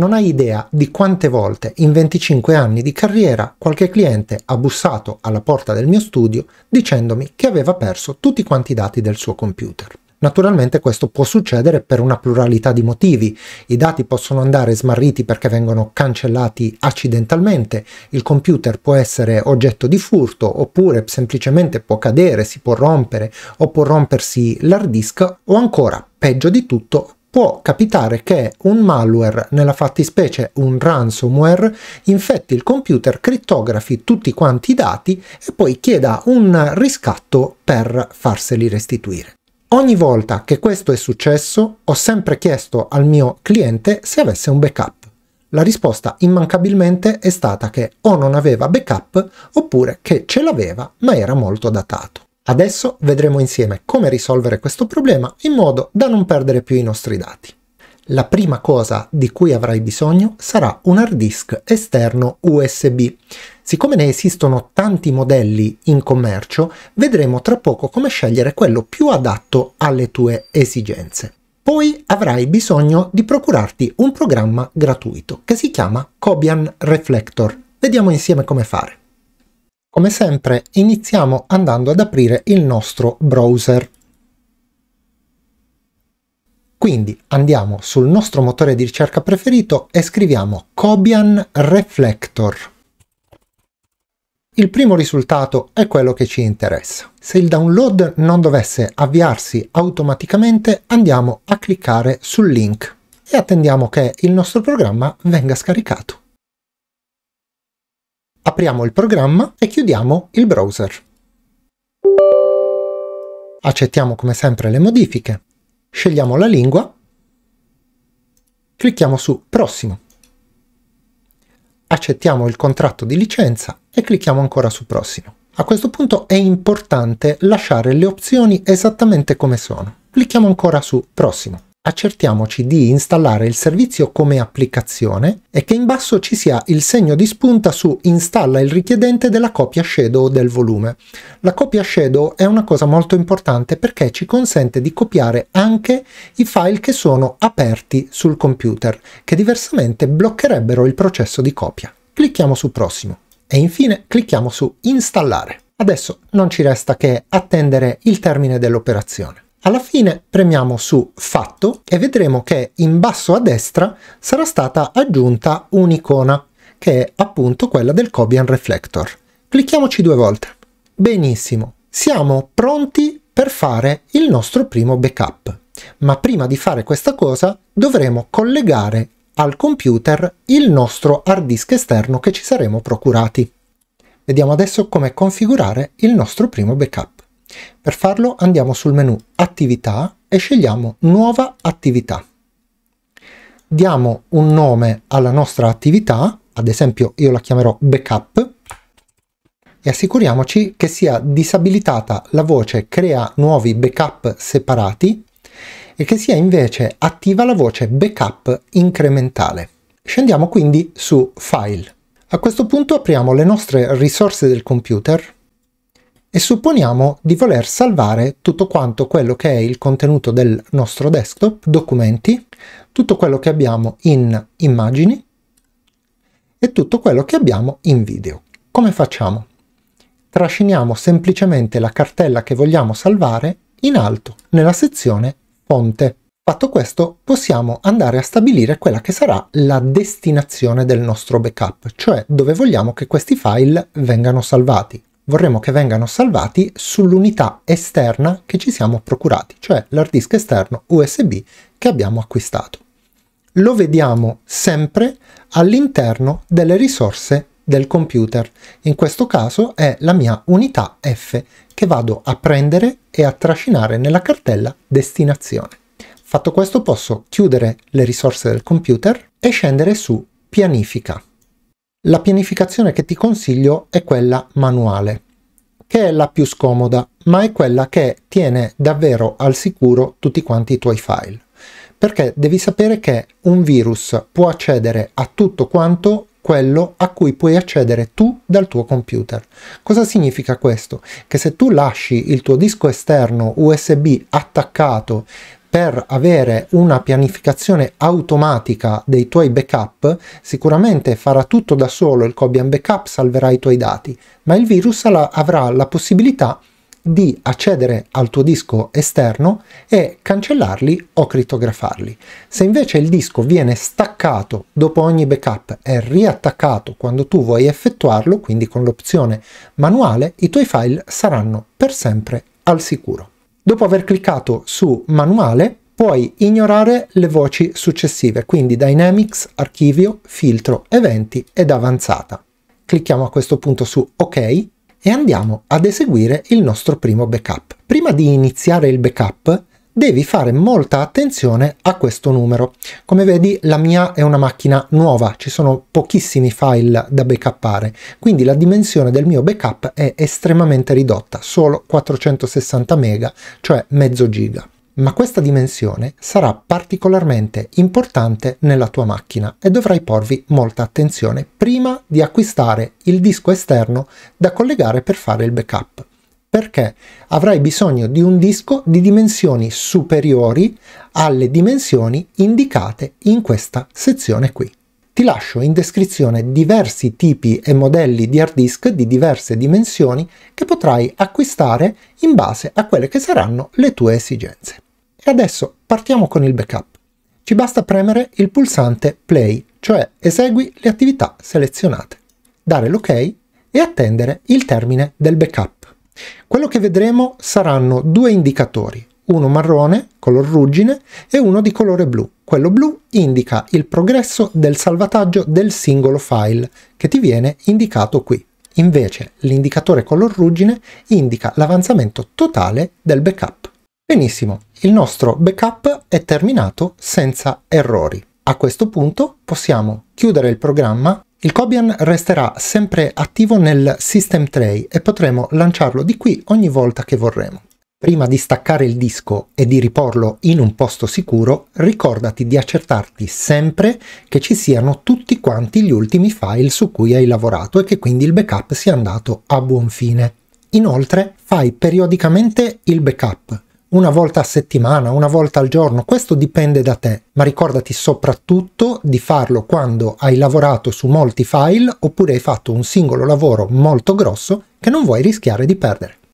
Non hai idea di quante volte in 25 anni di carriera qualche cliente ha bussato alla porta del mio studio dicendomi che aveva perso tutti quanti i dati del suo computer. Naturalmente questo può succedere per una pluralità di motivi. I dati possono andare smarriti perché vengono cancellati accidentalmente, il computer può essere oggetto di furto, oppure semplicemente può cadere, si può rompere, o può rompersi l'hard disk, o ancora, peggio di tutto, può capitare che un malware, nella fattispecie un ransomware, infetti il computer, crittografi tutti quanti i dati e poi chieda un riscatto per farseli restituire. Ogni volta che questo è successo ho sempre chiesto al mio cliente se avesse un backup. La risposta immancabilmente è stata che o non aveva backup oppure che ce l'aveva ma era molto datato. Adesso vedremo insieme come risolvere questo problema in modo da non perdere più i nostri dati. La prima cosa di cui avrai bisogno sarà un hard disk esterno USB. Siccome ne esistono tanti modelli in commercio, vedremo tra poco come scegliere quello più adatto alle tue esigenze. Poi avrai bisogno di procurarti un programma gratuito che si chiama Cobian Reflector. Vediamo insieme come fare. Come sempre iniziamo andando ad aprire il nostro browser. Quindi andiamo sul nostro motore di ricerca preferito e scriviamo Cobian Reflector. Il primo risultato è quello che ci interessa. Se il download non dovesse avviarsi automaticamente andiamo a cliccare sul link e attendiamo che il nostro programma venga scaricato. Apriamo il programma e chiudiamo il browser. Accettiamo come sempre le modifiche, scegliamo la lingua, clicchiamo su Prossimo. Accettiamo il contratto di licenza e clicchiamo ancora su Prossimo. A questo punto è importante lasciare le opzioni esattamente come sono. Clicchiamo ancora su Prossimo accertiamoci di installare il servizio come applicazione e che in basso ci sia il segno di spunta su installa il richiedente della copia shadow del volume. La copia shadow è una cosa molto importante perché ci consente di copiare anche i file che sono aperti sul computer, che diversamente bloccherebbero il processo di copia. Clicchiamo su prossimo e infine clicchiamo su installare. Adesso non ci resta che attendere il termine dell'operazione. Alla fine premiamo su Fatto e vedremo che in basso a destra sarà stata aggiunta un'icona, che è appunto quella del Cobian Reflector. Clicchiamoci due volte. Benissimo, siamo pronti per fare il nostro primo backup. Ma prima di fare questa cosa dovremo collegare al computer il nostro hard disk esterno che ci saremo procurati. Vediamo adesso come configurare il nostro primo backup. Per farlo andiamo sul menu attività e scegliamo nuova attività. Diamo un nome alla nostra attività, ad esempio io la chiamerò backup e assicuriamoci che sia disabilitata la voce crea nuovi backup separati e che sia invece attiva la voce backup incrementale. Scendiamo quindi su File. A questo punto apriamo le nostre risorse del computer e supponiamo di voler salvare tutto quanto quello che è il contenuto del nostro desktop, documenti, tutto quello che abbiamo in immagini e tutto quello che abbiamo in video. Come facciamo? Trasciniamo semplicemente la cartella che vogliamo salvare in alto nella sezione fonte. Fatto questo possiamo andare a stabilire quella che sarà la destinazione del nostro backup, cioè dove vogliamo che questi file vengano salvati vorremmo che vengano salvati sull'unità esterna che ci siamo procurati, cioè l'hard disk esterno USB che abbiamo acquistato. Lo vediamo sempre all'interno delle risorse del computer. In questo caso è la mia unità F che vado a prendere e a trascinare nella cartella destinazione. Fatto questo posso chiudere le risorse del computer e scendere su pianifica. La pianificazione che ti consiglio è quella manuale, che è la più scomoda, ma è quella che tiene davvero al sicuro tutti quanti i tuoi file. Perché devi sapere che un virus può accedere a tutto quanto quello a cui puoi accedere tu dal tuo computer. Cosa significa questo? Che se tu lasci il tuo disco esterno USB attaccato per avere una pianificazione automatica dei tuoi backup, sicuramente farà tutto da solo il Cobian Backup, salverà i tuoi dati, ma il virus avrà la possibilità di accedere al tuo disco esterno e cancellarli o crittografarli. Se invece il disco viene staccato dopo ogni backup e riattaccato quando tu vuoi effettuarlo, quindi con l'opzione manuale, i tuoi file saranno per sempre al sicuro. Dopo aver cliccato su manuale puoi ignorare le voci successive, quindi Dynamics, Archivio, Filtro, Eventi ed Avanzata. Clicchiamo a questo punto su OK e andiamo ad eseguire il nostro primo backup. Prima di iniziare il backup devi fare molta attenzione a questo numero. Come vedi la mia è una macchina nuova, ci sono pochissimi file da backupare, quindi la dimensione del mio backup è estremamente ridotta, solo 460 mega, cioè mezzo giga. Ma questa dimensione sarà particolarmente importante nella tua macchina e dovrai porvi molta attenzione prima di acquistare il disco esterno da collegare per fare il backup perché avrai bisogno di un disco di dimensioni superiori alle dimensioni indicate in questa sezione qui. Ti lascio in descrizione diversi tipi e modelli di hard disk di diverse dimensioni che potrai acquistare in base a quelle che saranno le tue esigenze. E adesso partiamo con il backup. Ci basta premere il pulsante play, cioè esegui le attività selezionate, dare l'ok e attendere il termine del backup. Quello che vedremo saranno due indicatori, uno marrone, color ruggine, e uno di colore blu. Quello blu indica il progresso del salvataggio del singolo file, che ti viene indicato qui. Invece l'indicatore color ruggine indica l'avanzamento totale del backup. Benissimo, il nostro backup è terminato senza errori. A questo punto possiamo chiudere il programma il Cobian resterà sempre attivo nel System Tray e potremo lanciarlo di qui ogni volta che vorremo. Prima di staccare il disco e di riporlo in un posto sicuro, ricordati di accertarti sempre che ci siano tutti quanti gli ultimi file su cui hai lavorato e che quindi il backup sia andato a buon fine. Inoltre, fai periodicamente il backup una volta a settimana, una volta al giorno, questo dipende da te, ma ricordati soprattutto di farlo quando hai lavorato su molti file oppure hai fatto un singolo lavoro molto grosso che non vuoi rischiare di perdere.